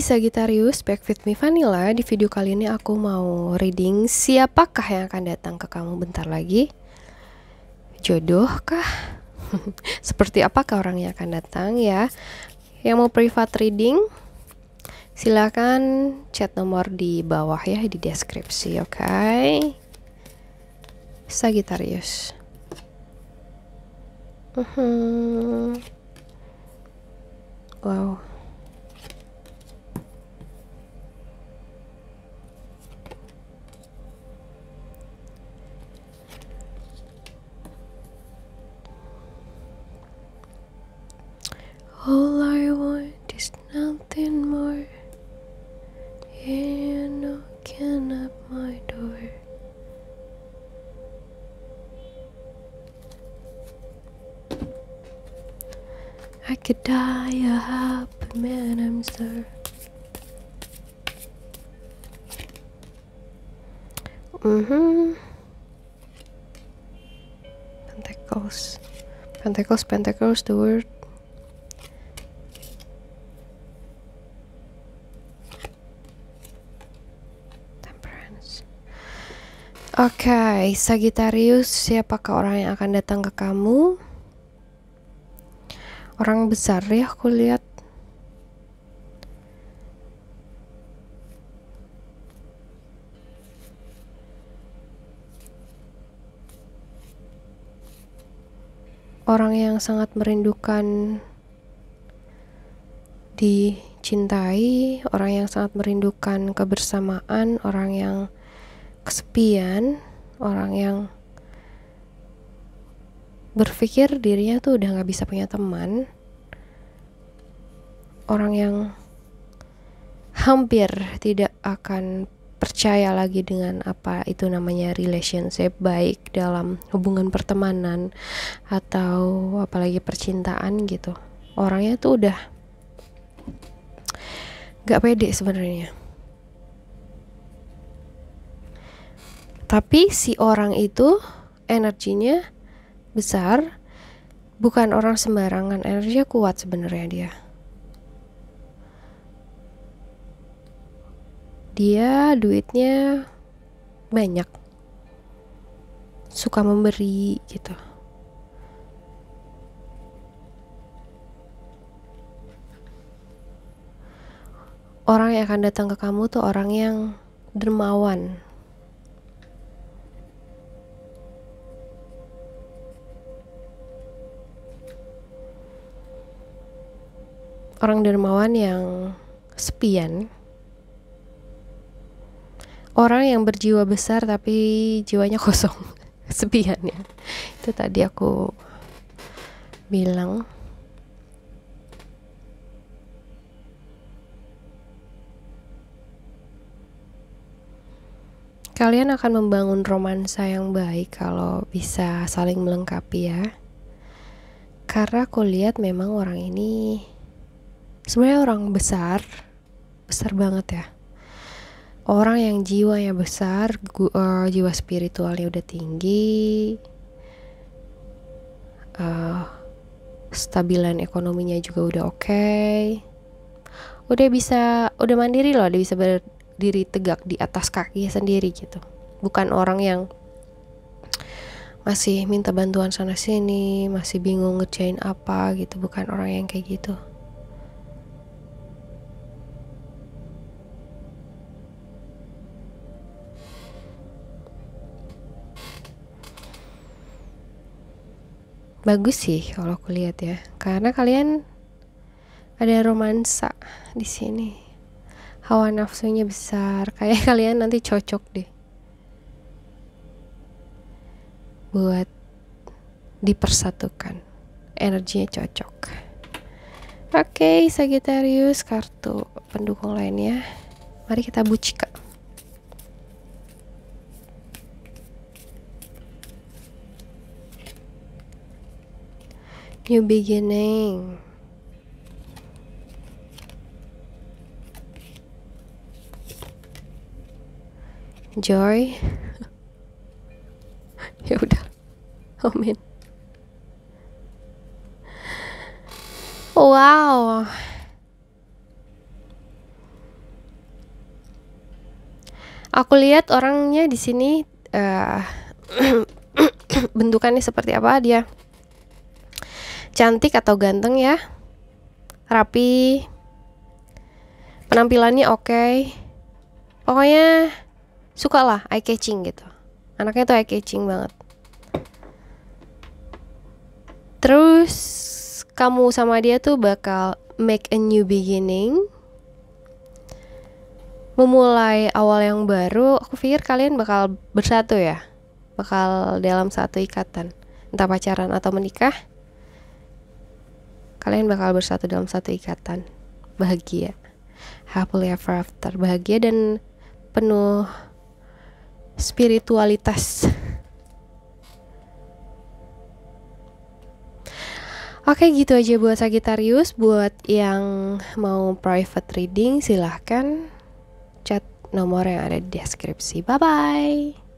Sagittarius, back with me Vanilla Di video kali ini aku mau reading Siapakah yang akan datang ke kamu bentar lagi? Jodohkah? Seperti apakah orang yang akan datang ya? Yang mau private reading Silahkan chat nomor di bawah ya Di deskripsi, oke? Okay? Sagittarius uh Wow could die a happy man, I'm sure. Mm-hmm. Pentacles. Pentacles, pentacles, the word. Temperance. Oke, okay, Sagittarius, siapakah orang yang akan datang ke kamu? orang besar ya aku lihat orang yang sangat merindukan dicintai, orang yang sangat merindukan kebersamaan, orang yang kesepian, orang yang berpikir dirinya tuh udah nggak bisa punya teman orang yang hampir tidak akan percaya lagi dengan apa itu namanya relationship baik dalam hubungan pertemanan atau apalagi percintaan gitu orangnya tuh udah gak pede sebenarnya tapi si orang itu energinya besar bukan orang sembarangan energinya kuat sebenarnya dia dia duitnya banyak suka memberi gitu orang yang akan datang ke kamu tuh orang yang dermawan orang dermawan yang sepian orang yang berjiwa besar tapi jiwanya kosong sepian ya itu tadi aku bilang kalian akan membangun romansa yang baik kalau bisa saling melengkapi ya karena aku lihat memang orang ini sebenarnya orang besar besar banget ya orang yang jiwa jiwanya besar gua, uh, eh, jiwa spiritualnya udah tinggi uh, stabilan ekonominya juga udah oke okay. udah bisa udah mandiri loh udah bisa berdiri tegak di atas kaki sendiri gitu bukan orang yang masih minta bantuan sana sini masih bingung ngerjain apa gitu bukan orang yang kayak gitu bagus sih kalau aku lihat ya karena kalian ada romansa di sini hawa nafsunya besar kayak kalian nanti cocok deh buat dipersatukan energinya cocok oke okay, Sagittarius kartu pendukung lainnya mari kita bucikan new beginning joy ya udah amin wow aku lihat orangnya di sini uh, bentukannya seperti apa dia Cantik atau ganteng ya. Rapi. Penampilannya oke. Okay. Pokoknya suka lah eye catching gitu. Anaknya tuh eye catching banget. Terus kamu sama dia tuh bakal make a new beginning memulai awal yang baru, aku pikir kalian bakal bersatu ya, bakal dalam satu ikatan, entah pacaran atau menikah kalian bakal bersatu dalam satu ikatan bahagia happily ever after bahagia dan penuh spiritualitas Oke gitu aja buat Sagittarius Buat yang mau private reading silahkan chat nomor yang ada di deskripsi Bye-bye